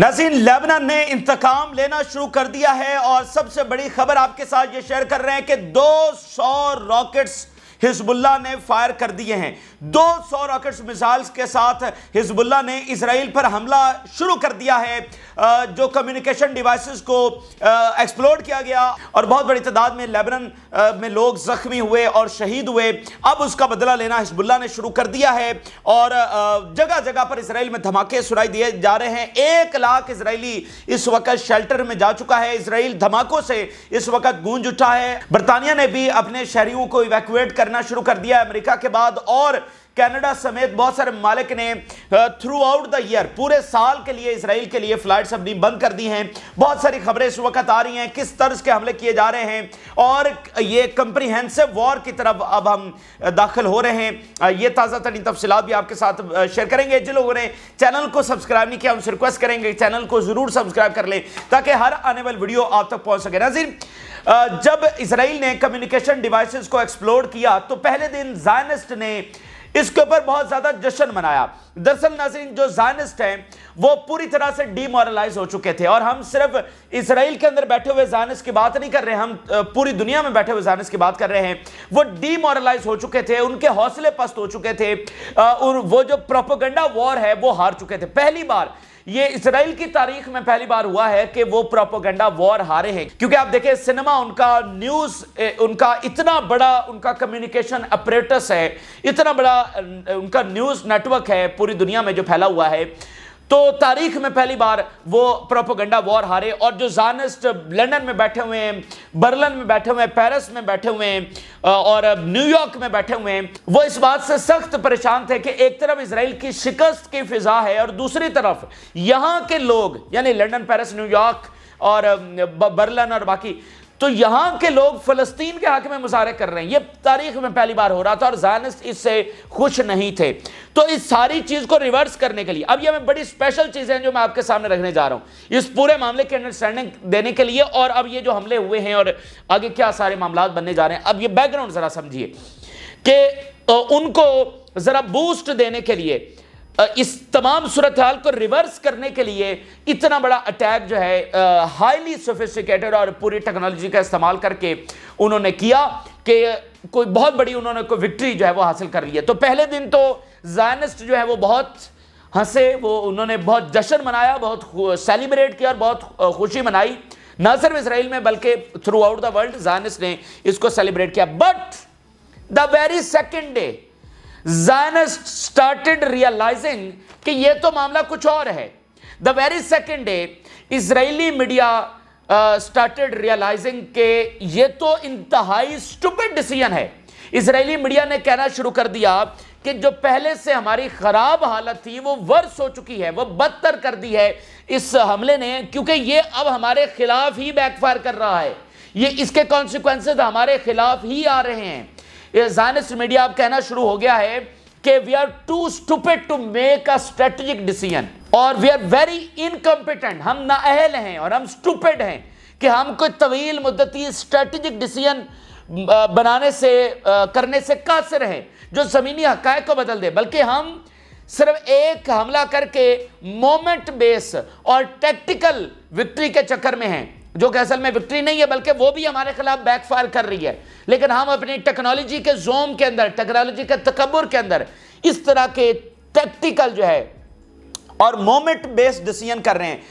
नजीन Lebanon ने इंतकाम लेना शुरू कर दिया है और सबसे बड़ी खबर आपके साथ ये शेयर कर रहे हैं कि 200 रॉकेट्स हिजबुल्ला ने फायर कर दिए हैं 200 रॉकेट्स मिसाइल्स के साथ हिजबुल्ला ने इसराइल पर हमला शुरू कर दिया है जो कम्युनिकेशन डिवाइसेस को एक्सप्लोर किया गया और बहुत बड़ी तादाद में लेबनन में लोग जख्मी हुए और शहीद हुए अब उसका बदला लेना हिजबुल्ला ने शुरू कर दिया है और जगह जगह पर इसराइल में धमाके सुनाई दिए जा रहे हैं एक लाख इसराइली इस वक्त शेल्टर में जा चुका है इसराइल धमाकों से इस वक्त गूंज उठा है बरतानिया ने भी अपने शहरियों को इवेकुएट कर करना शुरू कर दिया अमेरिका के बाद और कनाडा समेत बहुत सारे मालिक ने थ्रू आउट द ईयर पूरे साल के लिए इसराइल के लिए फ्लाइट्स अपनी बंद कर दी हैं बहुत सारी खबरें इस वक्त आ रही हैं किस तर्ज के हमले किए जा रहे हैं और ये कंप्रीहेंसिव वॉर की तरफ अब हम दाखिल हो रहे हैं ये ताज़ा तरीन तफसलत भी आपके साथ शेयर करेंगे जिन लोगों ने चैनल को सब्सक्राइब नहीं किया हमसे रिक्वेस्ट करेंगे चैनल को ज़रूर सब्सक्राइब कर लें ताकि हर आने वाली वीडियो आप तक पहुँच सके नाजिर जब इसराइल ने कम्युनिकेशन डिवाइसेस को एक्सप्लोर किया तो पहले दिन जायनिस्ट ने इसके ऊपर बहुत ज्यादा जश्न मनाया दरअसल नाजरीन जो जानिस्ट हैं वो पूरी तरह से डीमोरलाइज हो चुके थे और हम सिर्फ इसराइल के अंदर बैठे हुए जानिस की बात नहीं कर रहे हम पूरी दुनिया में बैठे हुए जानिस की बात कर रहे हैं वो डीमोरलाइज हो चुके थे उनके हौसले पस्त हो चुके थे और वो जो प्रोपोगंडा वॉर है वो हार चुके थे पहली बार ये इसराइल की तारीख में पहली बार हुआ है कि वो प्रोपोगंडा वॉर हारे हैं क्योंकि आप देखें सिनेमा उनका न्यूज उनका इतना बड़ा उनका कम्युनिकेशन अपरेटस है इतना बड़ा उनका न्यूज नेटवर्क है पूरी दुनिया में जो फैला हुआ है तो तारीख में पहली बार वो प्रोपोगंडा वॉर हारे और जो जानस्ट लंदन में बैठे हुए हैं बर्लिन में बैठे हुए हैं पेरिस में बैठे हुए हैं और न्यूयॉर्क में बैठे हुए हैं वो इस बात से सख्त परेशान थे कि एक तरफ इसराइल की शिकस्त की फिजा है और दूसरी तरफ यहाँ के लोग यानी लंदन पेरिस न्यूयॉर्क और बर्लिन और बाकी तो यहां के लोग फलस्तीन के हक में मुजाहरे कर रहे हैं ये तारीख में पहली बार हो रहा था और जानस्ट इससे खुश नहीं थे तो इस सारी चीज को रिवर्स करने के लिए अब यह मैं बड़ी स्पेशल चीजें हैं जो मैं आपके सामने रखने जा रहा हूं इस पूरे मामले की अंडरस्टैंडिंग देने के लिए और अब ये जो हमले हुए हैं और आगे क्या सारे मामला बनने जा रहे हैं अब ये बैकग्राउंड जरा समझिए कि उनको जरा बूस्ट देने के लिए इस तमाम सूरत हाल को रिवर्स करने के लिए इतना बड़ा अटैक जो है हाईली सोफिस्टिकेटेड और पूरी टेक्नोलॉजी का इस्तेमाल करके उन्होंने किया कि कोई बहुत बड़ी उन्होंने कोई विक्ट्री जो है वो हासिल कर लिया तो पहले दिन तो जायनिस्ट जो है वो बहुत हंसे वो उन्होंने बहुत जश्न मनाया बहुत सेलिब्रेट किया और बहुत खुशी मनाई ना सिर्फ इसराइल में बल्कि throughout the world Zionist ने इसको सेलिब्रेट किया but the very second day Zionists started realizing कि ये तो मामला कुछ और है the very second day Israeli media started realising के ये तो इंतहाई स्टूपिड डिसीजन है इसराइली मीडिया ने कहना शुरू कर दिया कि जो पहले से हमारी ख़राब हालत थी वो वर्स हो चुकी है वो बदतर कर दी है इस हमले ने क्योंकि ये अब हमारे खिलाफ ही बैकफायर कर रहा है ये इसके कॉन्सिक्वेंसेज हमारे खिलाफ ही आ रहे हैं जायनिस्ट मीडिया अब कहना शुरू हो गया है कि we are too stupid to make a strategic decision और वी आर वेरी इनकम्पिटेंट हम नाअहल हैं और हम स्टूपेड हैं कि हम कोई तवील मुद्दती स्ट्रेटेजिक डिसीजन बनाने से करने से कासर हैं जो ज़मीनी हक़ को बदल दे बल्कि हम सिर्फ एक हमला करके मोमेंट बेस और टैक्टिकल विक्ट्री के चक्कर में हैं जो कि असल में विक्ट्री नहीं है बल्कि वो भी हमारे खिलाफ बैकफायर कर रही है लेकिन हम अपनी टेक्नोलॉजी के जोम के अंदर टेक्नोलॉजी के तकबर के अंदर इस तरह के टैक्टिकल जो है और मोमेंट बेस्ड डिसीजन कर रहे हैं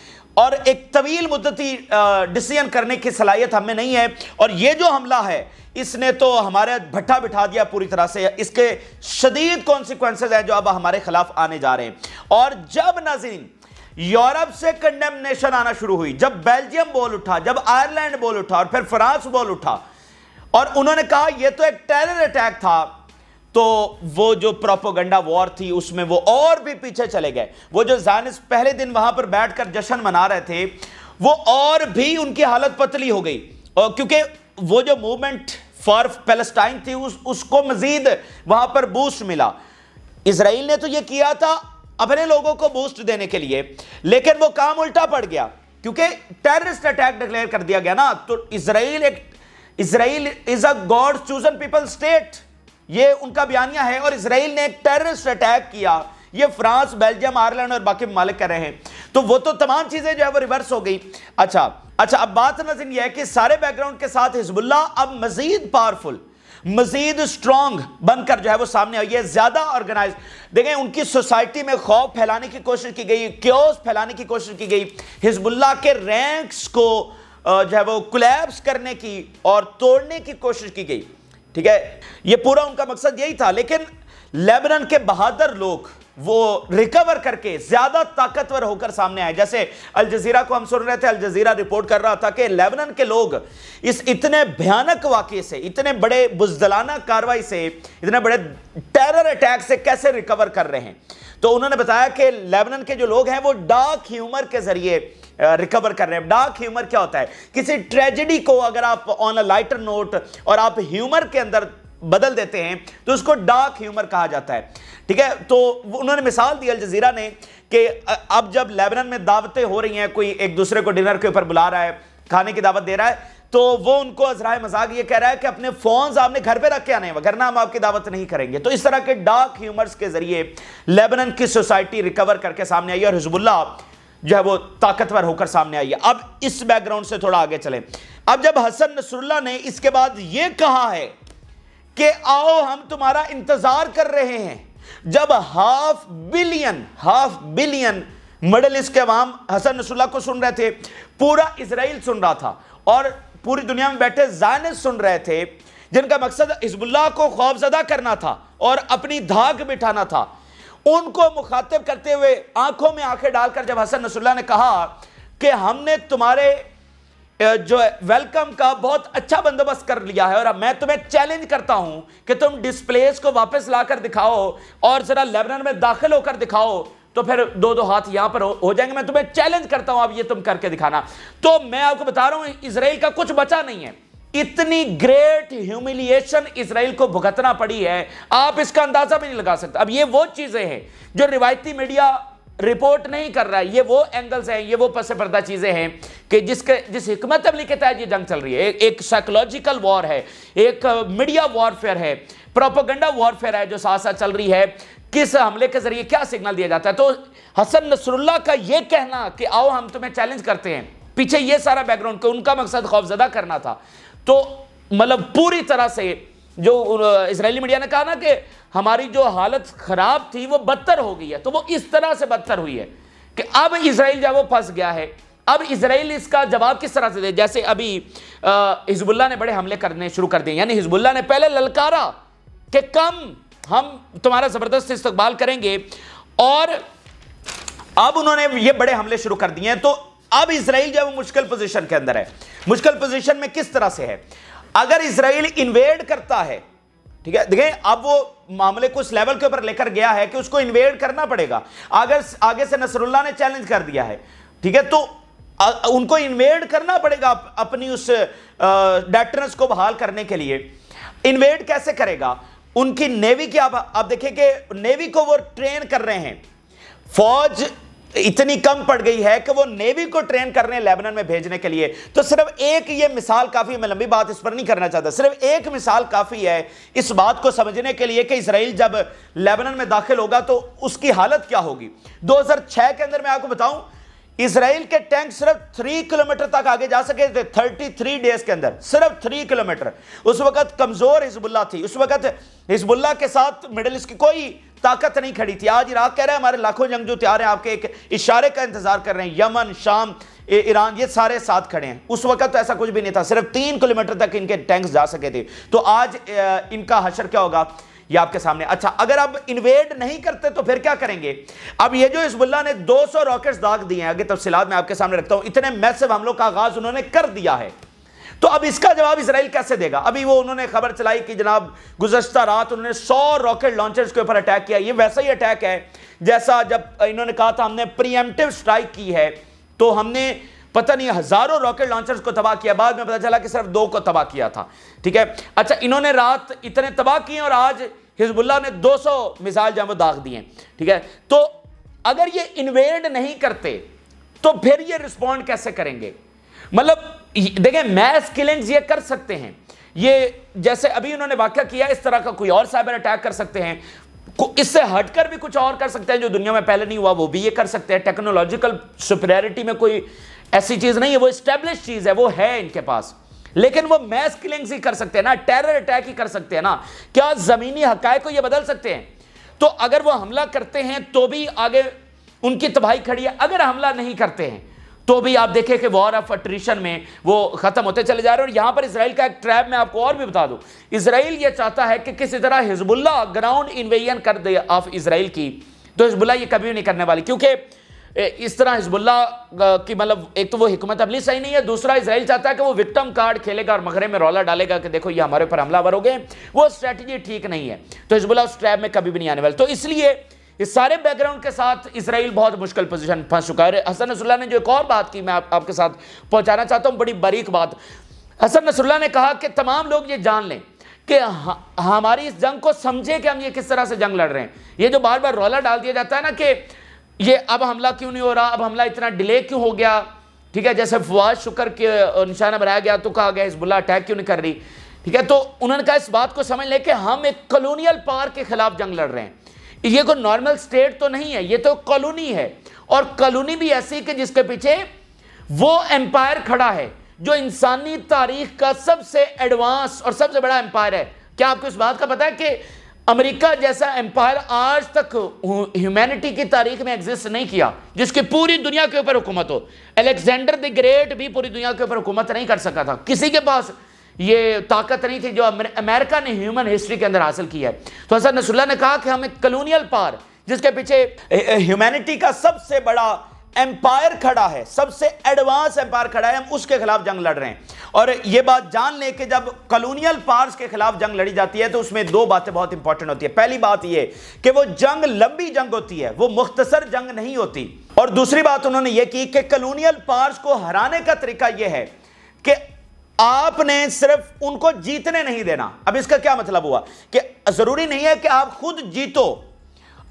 और एक तवील मुद्दती डिसीजन करने की सलाहियत हमें नहीं है और ये जो हमला है इसने तो हमारे भट्टा बिठा दिया पूरी तरह से इसके शदीद कॉन्सिक्वेंसेज हैं जो अब हमारे खिलाफ आने जा रहे हैं और जब नाजीन यूरोप से कंडेमनेशन आना शुरू हुई जब बेल्जियम बोल उठा जब आयरलैंड बोल उठा और फिर फ्रांस बोल उठा और उन्होंने कहा यह तो एक टेरर अटैक था तो वो जो प्रोपोगंडा वॉर थी उसमें वो और भी पीछे चले गए वो जो जानस पहले दिन वहां पर बैठकर जश्न मना रहे थे वो और भी उनकी हालत पतली हो गई और क्योंकि वो जो मूवमेंट फॉर पैलेस्टाइन थी उस, उसको मजीद वहां पर बूस्ट मिला इसराइल ने तो ये किया था अपने लोगों को बूस्ट देने के लिए लेकिन वो काम उल्टा पड़ गया क्योंकि टेररिस्ट अटैक डिक्लेयर कर दिया गया ना तो इसराइल एक Israel is a God chosen people state ये उनका बयानिया है और इसराइल ने एक टेररिस्ट अटैक किया ये फ्रांस बेल्जियम आयरलैंड और बाकी मालिक कर रहे हैं तो वो तो तमाम चीजें जो है वो रिवर्स हो गई अच्छा अच्छा अब बात नजर यह है कि सारे बैकग्राउंड के साथ हिजबुल्ला अब मजीद पावरफुल मजीद स्ट्रॉन्ग बनकर जो है वो सामने आई है ज्यादा ऑर्गेनाइज देखें उनकी सोसाइटी में खौफ फैलाने की कोशिश की गई क्योस फैलाने की कोशिश की गई हिजबुल्ला के रैंक्स को जो है वो क्लैप्स करने की और तोड़ने की कोशिश की गई ठीक है ये पूरा उनका मकसद यही था लेकिन लेबनन के बहादुर लोग वो रिकवर करके ज्यादा ताकतवर होकर सामने आए जैसे अल जजीरा को हम सुन रहे थे अल जजीरा रिपोर्ट कर रहा था कि लेबनन के लोग इस इतने भयानक वाक्य से इतने बड़े बुजदलाना कार्रवाई से इतने बड़े टेरर अटैक से कैसे रिकवर कर रहे हैं तो उन्होंने बताया कि लेबनन के जो लोग हैं वो डार्क ह्यूमर के जरिए रिकवर कर रहे हैं डार्क ह्यूमर क्या होता है किसी ट्रेजेडी को अगर आप ऑन अ लाइटर नोट और आप ह्यूमर के अंदर बदल देते हैं तो उसको डार्क ह्यूमर कहा जाता है ठीक है तो उन्होंने मिसाल दी अल जजीरा ने कि अब जब लेबनन में दावतें हो रही हैं कोई एक दूसरे को डिनर के ऊपर बुला रहा है खाने की दावत दे रहा है तो वो उनको अजराए मजाक ये कह रहा है कि अपने फोन आपने घर पे रख के आने वगैरह हम आपकी दावत नहीं करेंगे तो इस तरह के डार्क ह्यूमर्स के जरिए लेबनन की सोसाइटी रिकवर करके सामने आई और हिजबुल्ला जो है वो ताकतवर होकर सामने आई है अब इस बैकग्राउंड से थोड़ा आगे चले अब जब हसन नसरुल्ला ने इसके बाद ये कहा है कि आओ हम तुम्हारा इंतजार कर रहे हैं जब half billion half billion Middle East के अवाम हसन नसुल्ला को सुन रहे थे पूरा इसराइल सुन रहा था और पूरी दुनिया में बैठे जानस सुन रहे थे जिनका मकसद हिजबुल्ला को खौफजदा करना था और अपनी धाक बिठाना था उनको मुखातिब करते हुए आंखों में आंखें डालकर जब हसन नसुल्ला ने कहा कि हमने तुम्हारे जो वेलकम का बहुत अच्छा बंदोबस्त कर लिया है और अब मैं तुम्हें चैलेंज करता हूं कि तुम डिस्प्लेस को वापस लाकर दिखाओ और जरा लेबनान में दाखिल होकर दिखाओ तो फिर दो दो हाथ यहां पर हो, हो जाएंगे मैं तुम्हें चैलेंज करता हूं अब ये तुम करके दिखाना तो मैं आपको बता रहा हूं इसराइल का कुछ बचा नहीं है इतनी ग्रेट ह्यूमिलिएशन इसराइल को भुगतना पड़ी है आप इसका अंदाजा भी नहीं लगा सकते अब ये वो चीजें हैं जो रिवायती मीडिया रिपोर्ट नहीं कर रहा है ये वो एंगल्स हैं ये वो पस पर्दा चीज़ें हैं कि जिसके जिस हमत अमली के तहत ये जंग चल रही है ए, एक साइकोलॉजिकल वॉर है एक मीडिया वॉरफेयर है प्रोपोगंडा वॉरफेयर है जो साथ साथ चल रही है किस हमले के जरिए क्या सिग्नल दिया जाता है तो हसन नसरुल्ला का ये कहना कि आओ हम तुम्हें चैलेंज करते हैं पीछे ये सारा बैकग्राउंड कि उनका मकसद खौफजदा करना था तो मतलब पूरी तरह से जो इसराइली मीडिया ने कहा ना कि हमारी जो हालत ख़राब थी वो बदतर हो गई है तो वो इस तरह से बदतर हुई है कि अब इसराइल जब वो फंस गया है अब इसराइल इसका जवाब किस तरह से दे जैसे अभी हिजबुल्ला ने बड़े हमले करने शुरू कर दिए यानी हिजबुल्ला ने पहले ललकारा कि कम हम तुम्हारा ज़बरदस्त इस्तकबाल करेंगे और अब उन्होंने ये बड़े हमले शुरू कर दिए हैं तो अब इसराइल जो है वो मुश्किल पोजीशन के अंदर है मुश्किल पोजीशन में किस तरह से है अगर इसराइल इन्वेड करता है ठीक है देखें अब वो मामले को इस लेवल के ऊपर लेकर गया है कि उसको इन्वेड करना पड़ेगा अगर आगे से नसरुल्ला ने चैलेंज कर दिया है ठीक है तो आ, उनको इन्वेड करना पड़ेगा अपनी उस डैक्टरस को बहाल करने के लिए इन्वेड कैसे करेगा उनकी नेवी की आप, आप देखें कि नेवी को वो ट्रेन कर रहे हैं फौज इतनी कम पड़ गई है कि वो नेवी को ट्रेन करने लेबनन में भेजने के लिए तो सिर्फ एक ये मिसाल काफ़ी मैं लंबी बात इस पर नहीं करना चाहता सिर्फ एक मिसाल काफ़ी है इस बात को समझने के लिए कि इसराइल जब लेबनन में दाखिल होगा तो उसकी हालत क्या होगी 2006 के अंदर मैं आपको बताऊं इसराइल के टैंक सिर्फ थ्री किलोमीटर तक आगे जा सके थे थर्टी थ्री डेज के अंदर सिर्फ थ्री किलोमीटर उस वक्त कमजोर हिजबुल्ला थी उस वक्त हिजबुल्ला के साथ मिडल ईस्ट की कोई ताकत नहीं खड़ी थी आज इराक कह रहे हैं हमारे लाखों जंगजू तैयार हैं आपके एक इशारे का इंतजार कर रहे हैं यमन शाम ईरान ये सारे साथ खड़े हैं उस वक्त तो ऐसा कुछ भी नहीं था सिर्फ तीन किलोमीटर तक इनके टैंक जा सके थे तो आज इनका हशर क्या होगा ये आपके सामने अच्छा अगर आप इन्वेड नहीं करते तो फिर क्या करेंगे अब ये जो हिजबुल्ला ने 200 रॉकेट दाग दिए हैं आगे तफसीलात में आपके सामने रखता हूं इतने मैसेव हमलों का आगाज उन्होंने कर दिया है तो अब इसका जवाब इसराइल कैसे देगा अभी वो उन्होंने खबर चलाई कि जनाब गुजश्ता रात उन्होंने सौ रॉकेट लॉन्चर्स के ऊपर अटैक किया ये वैसा ही अटैक है जैसा जब इन्होंने कहा था हमने प्रियमटिव स्ट्राइक की है तो हमने पता नहीं हजारों रॉकेट लॉन्चर्स को तबाह किया बाद में पता चला कि सिर्फ दो को तबाह किया था ठीक है अच्छा इन्होंने रात इतने तबाह किए और आज हिजबुल्ला ने 200 मिसाइल जो है वो दाग दिए ठीक है तो अगर ये इन्वेड नहीं करते तो फिर ये रिस्पॉन्ड कैसे करेंगे मतलब देखें मैस किलिंग ये कर सकते हैं ये जैसे अभी उन्होंने वाक्य किया इस तरह का कोई और साइबर अटैक कर सकते हैं इससे हटकर भी कुछ और कर सकते हैं जो दुनिया में पहले नहीं हुआ वो भी ये कर सकते हैं टेक्नोलॉजिकल सुपेरियरिटी में कोई ऐसी चीज नहीं है वो स्टेब्लिश चीज है वो है इनके पास लेकिन वो मैस किलिंग्स ही कर सकते हैं ना टेरर अटैक ही कर सकते हैं ना क्या जमीनी हकाय को ये बदल सकते हैं तो अगर वो हमला करते हैं तो भी आगे उनकी तबाही खड़ी है अगर हमला नहीं करते हैं तो भी आप देखें कि वॉर ऑफ अट्रीशन में वो ख़त्म होते चले जा रहे हैं और यहां पर इसराइल का एक ट्रैप मैं आपको और भी बता दू इसराइल ये चाहता है कि किसी तरह हिजबुल्ला ग्राउंड इन्वेजन कर दे ऑफ इसराइल की तो हिजबुल्ला ये कभी नहीं करने वाली क्योंकि इस तरह हिजबुल्ला की मतलब एक तो वो हिकमत अमली सही नहीं है दूसरा इसराइल चाहता है कि वो विक्टम कार्ड खेलेगा और मगरे में रौला डालेगा कि देखो ये हमारे ऊपर हमलावर हो गए वो स्ट्रैटेजी ठीक नहीं है तो हिजबुल्ला उस ट्रैप में कभी भी नहीं आने वाले तो इसलिए इस सारे बैकग्राउंड के साथ इसराइल बहुत मुश्किल पोजिशन फंस चुका है हसन रसुल्ला ने जो एक और बात की मैं आप, आपके साथ पहुंचाना चाहता हूं बड़ी बारीक बात हसन रसुल्ला ने कहा कि तमाम लोग ये जान लें कि हमारी इस जंग को समझे कि हम ये किस तरह से जंग लड़ रहे हैं ये जो बार बार रोला डाल दिया जाता है ना कि ये अब हमला क्यों नहीं हो रहा अब हमला इतना डिले क्यों हो गया ठीक है जैसे फवाज शुक्र के निशाना बनाया गया तो कहा गया इस बुल्ला अटैक क्यों नहीं कर रही ठीक है तो उन्होंने कहा इस बात को समझ लें कि हम एक कलोनियल पावर के खिलाफ जंग लड़ रहे हैं ये कोई नॉर्मल स्टेट तो नहीं है ये तो कॉलोनी है और कॉलोनी भी ऐसी कि जिसके पीछे वो एम्पायर खड़ा है जो इंसानी तारीख का सबसे एडवांस और सबसे बड़ा एम्पायर है क्या आपको इस बात का पता है कि अमेरिका जैसा एम्पायर आज तक ह्यूमैनिटी की तारीख में एग्जिस्ट नहीं किया जिसकी पूरी दुनिया के ऊपर हुकूमत हो अलेक्जेंडर द ग्रेट भी पूरी दुनिया के ऊपर हुकूमत नहीं कर सका था किसी के पास ये ताकत नहीं थी जो अमेरिका ने ह्यूमन हिस्ट्री के अंदर हासिल की है तो असर नसुल्ला ने कहा कि हमें कलोनियल पार जिसके पीछे ह्यूमैनिटी का सबसे बड़ा एम्पायर खड़ा है सबसे एडवांस एम्पायर खड़ा है हम उसके खिलाफ जंग लड़ रहे हैं और यह बात जान ले कि जब कलोनियल पार्स के खिलाफ जंग लड़ी जाती है तो उसमें दो बातें बहुत इंपॉर्टेंट होती है पहली बात यह कि वो जंग लंबी जंग होती है वो मुख्तसर जंग नहीं होती और दूसरी बात उन्होंने ये की कि कलोनियल पार्स को हराने का तरीका यह है कि आपने सिर्फ उनको जीतने नहीं देना अब इसका क्या मतलब हुआ कि जरूरी नहीं है कि आप खुद जीतो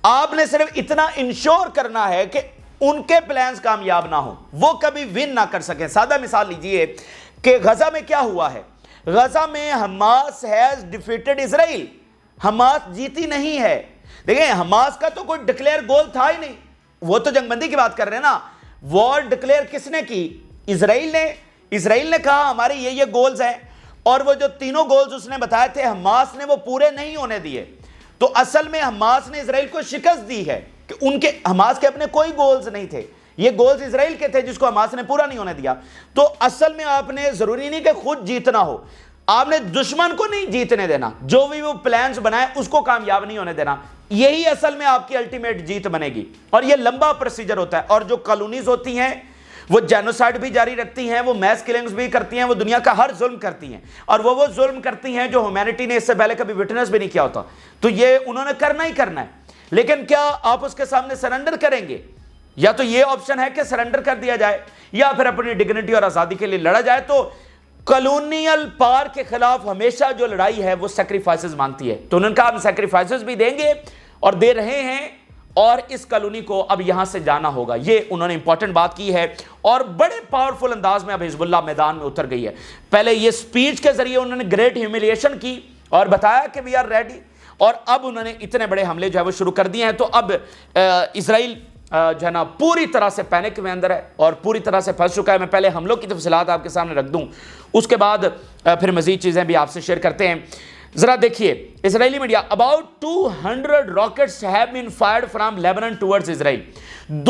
आपने सिर्फ इतना इंश्योर करना है कि उनके प्लान्स कामयाब ना हो वो कभी विन ना कर सकें सादा मिसाल लीजिए कि गजा में क्या हुआ है गजा में Hamas has defeated Israel Hamas जीती नहीं है देखिए हमास का तो कोई डिक्लेयर गोल था ही नहीं वो तो जंगबंदी की बात कर रहे हैं ना वॉर डिक्लेयर किसने की इसराइल ने इसराइल ने कहा हमारे ये ये गोल्स हैं और वो जो तीनों गोल्स उसने बताए थे हमास ने वो पूरे नहीं होने दिए तो असल में हमास ने इसराइल को शिकस्त दी है कि उनके हमास के अपने कोई गोल्स नहीं थे ये गोल्स इसराइल के थे जिसको हमास ने पूरा नहीं होने दिया तो असल में आपने जरूरी नहीं कि खुद जीतना हो आपने दुश्मन को नहीं जीतने देना जो भी वो प्लान बनाए उसको कामयाब नहीं होने देना यही असल में आपकी अल्टीमेट जीत बनेगी और ये लंबा प्रोसीजर होता है और जो कॉलोनीज होती हैं वो जेनोसाइड भी जारी रखती हैं वो मैस किलिंग्स भी करती हैं वो दुनिया का हर जुल्म करती हैं और वो वो जुल्म करती हैं जो ह्यूमैनिटी ने इससे पहले कभी विटनेस भी नहीं किया होता तो ये उन्होंने करना ही करना है लेकिन क्या आप उसके सामने सरेंडर करेंगे या तो ये ऑप्शन है कि सरेंडर कर दिया जाए या फिर अपनी डिग्निटी और आज़ादी के लिए लड़ा जाए तो कॉलोनियल पार के खिलाफ हमेशा जो लड़ाई है वो सेक्रीफाइस मांगती है तो उन्होंने कहा हम सेक्रीफाइस भी देंगे और दे रहे हैं और इस कॉलोनी को अब यहां से जाना होगा ये उन्होंने इंपॉर्टेंट बात की है और बड़े पावरफुल अंदाज में अब हिजबुल्ला मैदान में उतर गई है पहले ये स्पीच के जरिए उन्होंने ग्रेट ह्यूमिलिएशन की और बताया कि वी आर रेडी और अब उन्होंने इतने बड़े हमले जो है वो शुरू कर दिए हैं तो अब इसराइल जो है ना पूरी तरह से पैनिक में अंदर है और पूरी तरह से फंस चुका है मैं पहले हमलों की तफसलत तो तो आपके सामने रख दूँ उसके बाद फिर मजीद चीज़ें भी आपसे शेयर करते हैं જરા દેખિયે Israeli media about 200 rockets have been fired from Lebanon towards Israel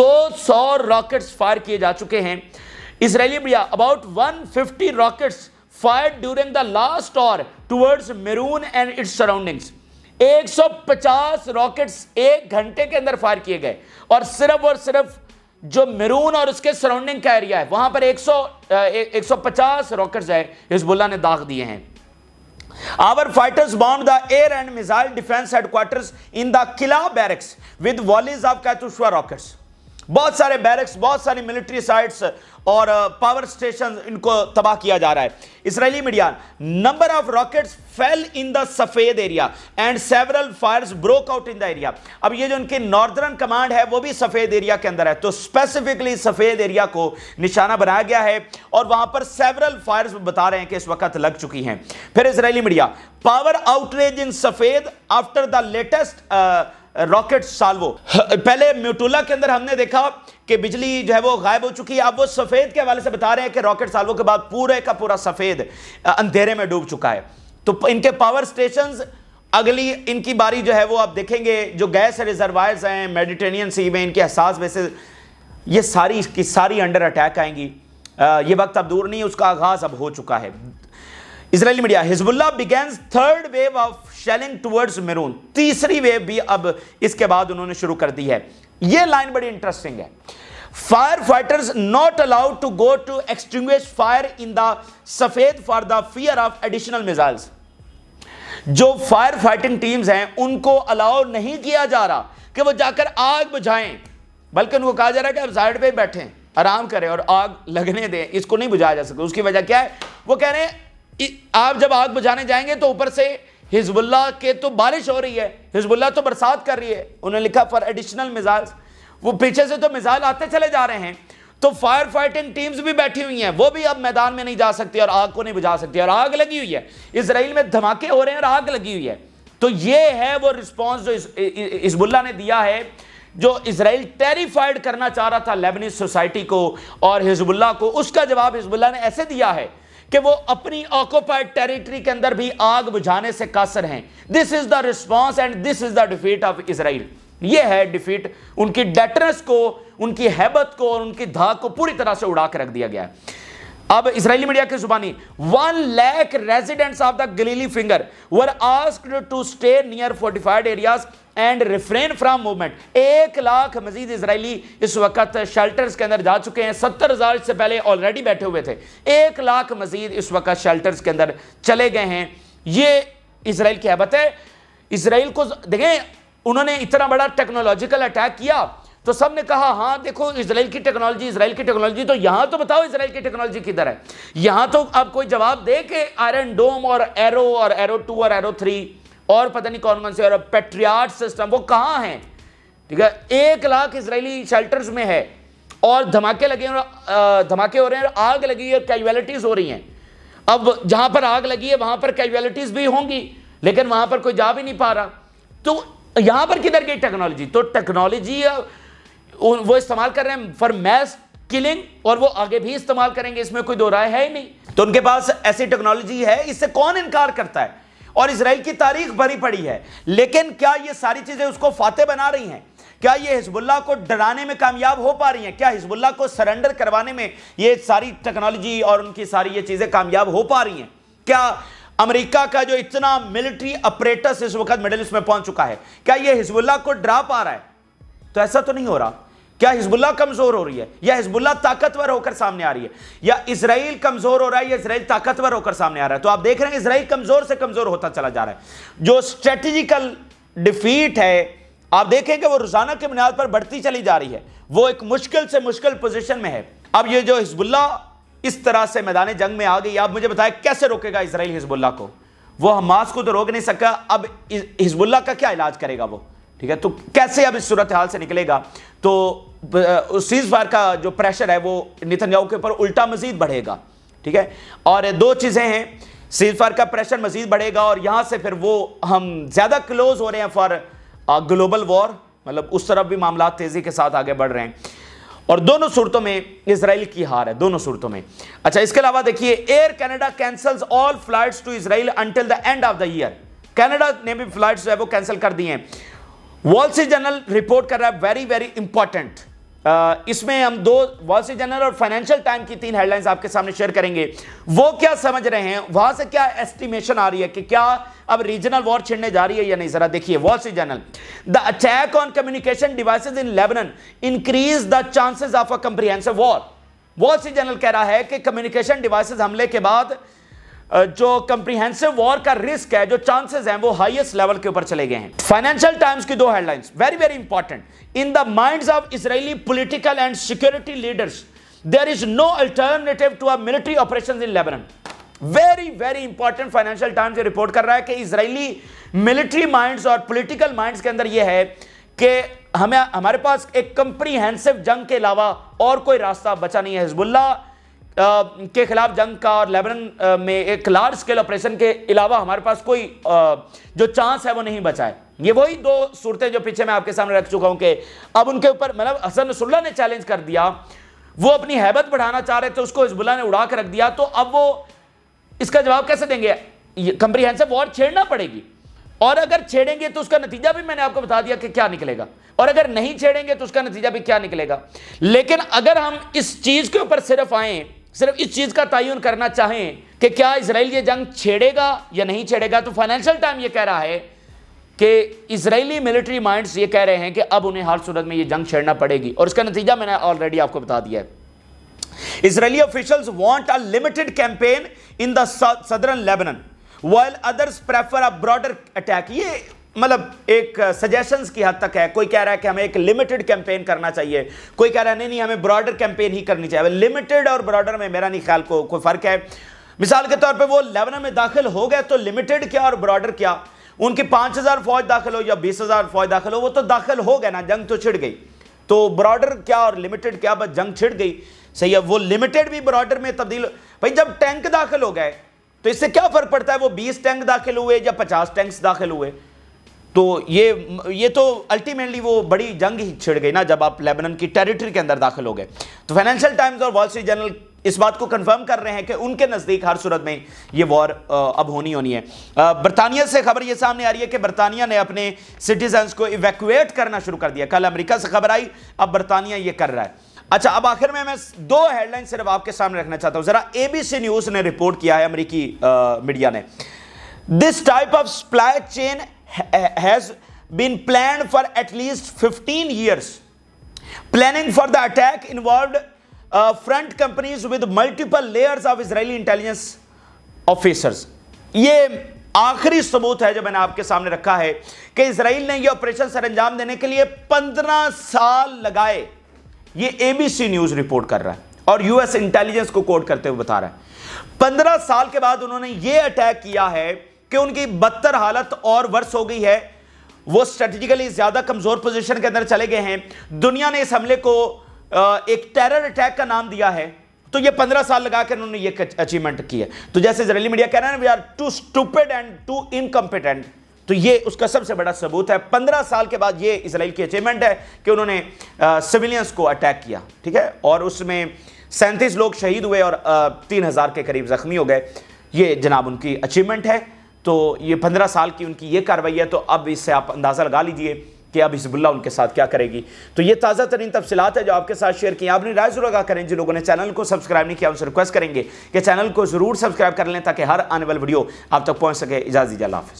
200 rockets fire કી જા ચુકે હે Israeli media about 150 rockets fired during the last 1 hour towards Meron and its surroundings 150 rockets 1 ઘંટે કે અંદર ફાયર કી ગયે ઓર સિર્ફ ઓર સિર્ફ જો મેરુન ઓર ઉસકે સરાઉન્ડિંગ કા એરિયા હે વહા પર 100 150 રોકેટસ હે હિઝબુલ્લાને દાખ دیے હે Our fighters bombed the air and missile defense headquarters in the Kila barracks with volleys of Kachushwa rockets. बहुत सारे बैरक्स बहुत सारी मिलिट्री साइट्स और पावर स्टेशन इनको तबाह किया जा रहा है Israeli media number of rockets fell in the Safed area and several fires broke out in the area अब ये जो इनके नॉर्दर्न कमांड है वो भी सफेद एरिया के अंदर है तो स्पेसिफिकली सफेद एरिया को निशाना बनाया गया है और वहां पर सेवरल फायर्स बता रहे हैं कि इस वक्त लग चुकी हैं फिर Israeli media power outage in Safed after the latest rocket salvo पहले म्यूटूला के अंदर हमने देखा कि बिजली जो है वो गायब हो चुकी है अब वो सफ़ेद के हवाले से बता रहे हैं कि रॉकेट साल्वो के बाद पूरे का पूरा सफ़ेद अंधेरे में डूब चुका है तो इनके पावर स्टेशन अगली इनकी बारी जो है वो आप देखेंगे जो गैस रिजर्वायर्स हैं मेडिटेनियन सी में इनके एहसास वैसे ये सारी इसकी सारी अंडर अटैक आएंगी आ, ये वक्त अब दूर नहीं उसका आगाज़ अब हो चुका है Israeli media Hezbollah begins third wave of shelling towards Meron तीसरी वेव भी अब इसके बाद उन्होंने शुरू कर दी है यह लाइन बड़ी इंटरेस्टिंग है fire fighters not allowed to go to extinguish fire in the Safed for the fear of additional missiles जो फायर फाइटिंग टीम्स हैं उनको अलाउ नहीं किया जा रहा कि वो जाकर आग बुझाएं बल्कि उनको कहा जा रहा है कि आप साइड पर बैठे आराम करें और आग लगने दें इसको नहीं बुझाया जा सकता उसकी वजह क्या है वो कह रहे हैं आप जब आग बुझाने जाएंगे तो ऊपर से हिजबुल्ला के तो बारिश हो रही है हिजबुल्ला तो बरसात कर रही है उन्होंने लिखा फॉर एडिशनल मिजाज वो पीछे से तो मिजाइल आते चले जा रहे हैं तो फायर फाइटिंग टीम्स भी बैठी हुई हैं वो भी अब मैदान में नहीं जा सकती और आग को नहीं बुझा सकती और आग लगी हुई है इसराइल में धमाके हो रहे हैं और आग लगी हुई है तो ये है वो रिस्पॉन्स जो हिजबुल्ला ने दिया है जो इसराइल टेरिफाइड करना चाह रहा था लेबनिस सोसाइटी को और हिजबुल्ला को उसका जवाब हिजबुल्ला ने ऐसे दिया है कि वो अपनी ऑक्युपाइड टेरिटरी के अंदर भी आग बुझाने से कासर हैं this is the response and this is the defeat of Israel ये है डिफीट उनकी डेटरस को उनकी हैबत को और उनकी धाक को पूरी तरह से उड़ा के रख दिया गया है अब इसराइली मीडिया की जुबानी one lakh residents of the Galilee finger were asked to stay near fortified areas and refrain from movement एक लाख मजीद इसराइली इस वक्त शेल्टर्स के अंदर जा चुके हैं सत्तर हज़ार से पहले ऑलरेडी बैठे हुए थे एक लाख मजीद इस वक्त शेल्टर्स के अंदर चले गए हैं ये इसराइल की हबत है इसराइल को देखें उन्होंने इतना बड़ा टेक्नोलॉजिकल अटैक किया तो सब ने कहा हाँ देखो इसराइल की टेक्नोलॉजी इसराइल की टेक्नोलॉजी तो यहाँ तो बताओ इसराइल की टेक्नोलॉजी किधर है यहाँ तो आप कोई जवाब दे के आयरन डोम और एरो और एरो टू और एरो थ्री और पता नहीं कौन कौन से और पेट्रियाट सिस्टम वो कहाँ हैं ठीक है एक लाख इसराइली शेल्टर्स में है और धमाके लगे और धमाके हो रहे हैं और आग लगी है और कैजुअलिटीज़ हो रही हैं अब जहाँ पर आग लगी है वहाँ पर कैजुअलिटीज़ भी होंगी लेकिन वहाँ पर कोई जा भी नहीं पा रहा तो यहाँ पर किधर गई टेक्नोलॉजी तो टेक्नोलॉजी वो इस्तेमाल कर रहे हैं फॉर मैस किलिंग और वो आगे भी इस्तेमाल करेंगे इसमें कोई दो राय है ही नहीं तो उनके पास ऐसी टेक्नोलॉजी है इससे कौन इनकार करता है और इसराइल की तारीख भरी पड़ी है लेकिन क्या ये सारी चीजें उसको फाते बना रही हैं क्या ये हिजबुल्ला को डराने में कामयाब हो पा रही हैं क्या हिजबुल्ला को सरेंडर करवाने में ये सारी टेक्नोलॉजी और उनकी सारी ये चीज़ें कामयाब हो पा रही हैं क्या अमेरिका का जो इतना मिलिट्री ऑपरेटर्स इस वक्त मिडल ईस्ट में पहुंच चुका है क्या ये हिजबुल्ला को डरा पा रहा है तो ऐसा तो नहीं हो रहा क्या हिजबुल्ला कमजोर हो रही है या हिजबुल्ला ताकतवर होकर सामने आ रही है या इसराइल कमजोर हो रहा है या इसराइल ताकतवर होकर सामने आ रहा है तो आप देख रहे हैं इसराइल कमजोर से कमजोर होता चला जा रहा है जो स्ट्रेटेजिकल डिफीट है आप देखें कि वो रोजाना की बुनियाद पर बढ़ती चली जा रही है वो एक मुश्किल से मुश्किल पोजिशन में है अब ये जो हिजबुल्ला इस तरह से मैदान जंग में आ गई आप मुझे बताए कैसे रोकेगा इसराइल हिजबुल्ला को वो हमास को तो रोक नहीं सका अब हिजबुल्ला का क्या इलाज करेगा वो ठीक है तो कैसे अब इस सूरत हाल से निकलेगा तो सीज फायर का जो प्रेशर है वो नितनयाहू के ऊपर उल्टा मजीद बढ़ेगा ठीक है और दो चीज़ें हैं सीज फायर का प्रेशर मजीद बढ़ेगा और यहां से फिर वो हम ज़्यादा क्लोज हो रहे हैं फॉर ग्लोबल वॉर मतलब उस तरफ भी मामला तेज़ी के साथ आगे बढ़ रहे हैं और दोनों सूरतों में इसराइल की हार है दोनों सूरतों में अच्छा इसके अलावा देखिए Air Canada cancels all flights to Israel until the end of the year Canada ने भी फ्लाइट्स जो है वो कैंसिल कर दी हैं वॉल स्ट्रीट जर्नल रिपोर्ट कर रहा है वेरी वेरी इंपॉर्टेंट इसमें हम दो वॉल स्ट्रीट जर्नल और फाइनेंशियल टाइम की तीन हेडलाइंस आपके सामने शेयर करेंगे वो क्या समझ रहे हैं वहां से क्या एस्टिमेशन आ रही है कि क्या अब रीजनल वॉर छिड़ने जा रही है या नहीं जरा देखिए Wall Street Journal the attack on communication devices in Lebanon increase the chances of a comprehensive war Wall Street Journal कह रहा है कि कम्युनिकेशन डिवाइसेज हमले के बाद जो कंप्रीहेंसिव वॉर का रिस्क है जो चांसेस हैं वो हाईएस्ट लेवल के ऊपर चले गए हैं फाइनेंशियल टाइम्स की दो headlines very very important in the minds of Israeli political and security leaders there is no alternative to a military operation in Lebanon very very important Financial Times report कर रहा है कि Israeli military minds और political minds के अंदर यह है कि हमें हमारे पास एक कंप्रीहेंसिव जंग के अलावा और कोई रास्ता बचा नहीं है हिजबुल्ला के खिलाफ जंग का और लेबनन में एक लार्ज स्केल ऑपरेशन के अलावा हमारे पास कोई जो चांस है वो नहीं बचा है ये वही दो सूरतें जो पीछे मैं आपके सामने रख चुका हूं कि अब उनके ऊपर मतलब हसन रसुल्ला ने चैलेंज कर दिया वो अपनी हैबत बढ़ाना चाह रहे थे उसको हिजबुल्ला ने उड़ा के रख दिया तो अब वो इसका जवाब कैसे देंगे कंप्रीहेंसिव वॉर छेड़ना पड़ेगी और अगर छेड़ेंगे तो उसका नतीजा भी मैंने आपको बता दिया कि क्या निकलेगा और अगर नहीं छेड़ेंगे तो उसका नतीजा भी क्या निकलेगा लेकिन अगर हम इस चीज के ऊपर सिर्फ आए सिर्फ इस चीज़ का तयन करना चाहें कि क्या इसराइल ये जंग छेड़ेगा या नहीं छेड़ेगा तो फाइनेंशियल टाइम ये कह रहा है कि इसराइली मिलिट्री माइंड्स ये कह रहे हैं कि अब उन्हें हर सूरत में ये जंग छेड़ना पड़ेगी और इसका नतीजा मैंने ऑलरेडी आपको बता दिया है Israeli official want a limited campaign in the southern Lebanon while others prefer a broader attack ये मतलब एक सजेशंस uh, की हद तक है कोई कह रहा है कि हमें एक लिमिटेड कैंपेन करना चाहिए कोई कह रहा है नहीं नहीं हमें ब्रॉडर कैंपेन ही करनी चाहिए लिमिटेड और ब्रॉडर में मेरा नहीं ख्याल को कोई फ़र्क है मिसाल के तौर पे वो लेबना में दाखिल हो गए तो लिमिटेड क्या और ब्रॉडर क्या उनकी पांच हज़ार फौज दाखिल हो या बीस हज़ार फौज दाखिल हो वो तो दाखिल हो गए ना जंग तो छिड़ गई तो ब्रॉडर क्या और लिमिटेड क्या बस जंग छिड़ गई सही है वो लिमिटेड भी ब्रॉडर में तब्दील भाई जब टैंक दाखिल हो गए तो इससे क्या फ़र्क पड़ता है वो बीस टैंक दाखिल हुए या पचास टैंक्स दाखिल हुए तो ये ये तो अल्टीमेटली वो बड़ी जंग ही छिड़ गई ना जब आप लेबनन की टेरिटरी के अंदर दाखिल हो गए तो फाइनेंशियल टाइम्स और वॉल स्ट्रीट जर्नल इस बात को कंफर्म कर रहे हैं कि उनके नज़दीक हर सूरत में ये वॉर अब होनी होनी है बरतानिया से खबर ये सामने आ रही है कि बरतानिया ने अपने सिटीजन को इवेकुएट करना शुरू कर दिया कल अमरीका से खबर आई अब बरतानिया ये कर रहा है अच्छा अब आखिर में मैं दो हेडलाइन सिर्फ आपके सामने रखना चाहता हूं जरा एबीसी न्यूज ने रिपोर्ट किया है अमरीकी मीडिया ने this type of supply chain has been plan for at least 15 years. Planning for the attack involved uh, front companies with multiple layers of Israeli intelligence officers. ये आखिरी सबूत है जो मैंने आपके सामने रखा है कि इसराइल ने यह ऑपरेशन सर अंजाम देने के लिए 15 साल लगाए यह एबीसी न्यूज रिपोर्ट कर रहा है और यूएस इंटेलिजेंस को कोट करते हुए बता रहा है 15 साल के बाद उन्होंने यह अटैक किया है कि उनकी बदतर हालत और वर्ष हो गई है वो स्ट्रेटेजिकली ज्यादा कमजोर पोजीशन के अंदर चले गए हैं दुनिया ने इस हमले को एक टेरर अटैक का नाम दिया है तो ये पंद्रह साल लगा कर उन्होंने ये अचीवमेंट की है तो जैसे जरली मीडिया कह रहे हैं we are too stupid and too incompetent तो ये उसका सबसे बड़ा सबूत है पंद्रह साल के बाद ये इसराइल की अचीवमेंट है कि उन्होंने सिविलियंस को अटैक किया ठीक है और उसमें सैंतीस लोग शहीद हुए और तीन हज़ार के करीब जख्मी हो गए ये जनाब उनकी अचीवमेंट है तो ये पंद्रह साल की उनकी ये कार्रवाई है तो अब इससे आप अंदाज़ा लगा लीजिए कि अब हिजबुल्ला उनके साथ क्या करेगी तो ये ताज़ा तरीन तफसलत है जो आपके साथ शेयर किए आपने राय जरूर आगा करें जिन लोगों ने चैनल को सब्सक्राइब नहीं किया उनसे रिक्वेस्ट करेंगे कि चैनल को ज़रूर सब्सक्राइब कर लें ताकि हर आने वाली वीडियो आप तक पहुँच सके इजाज़ दीजिए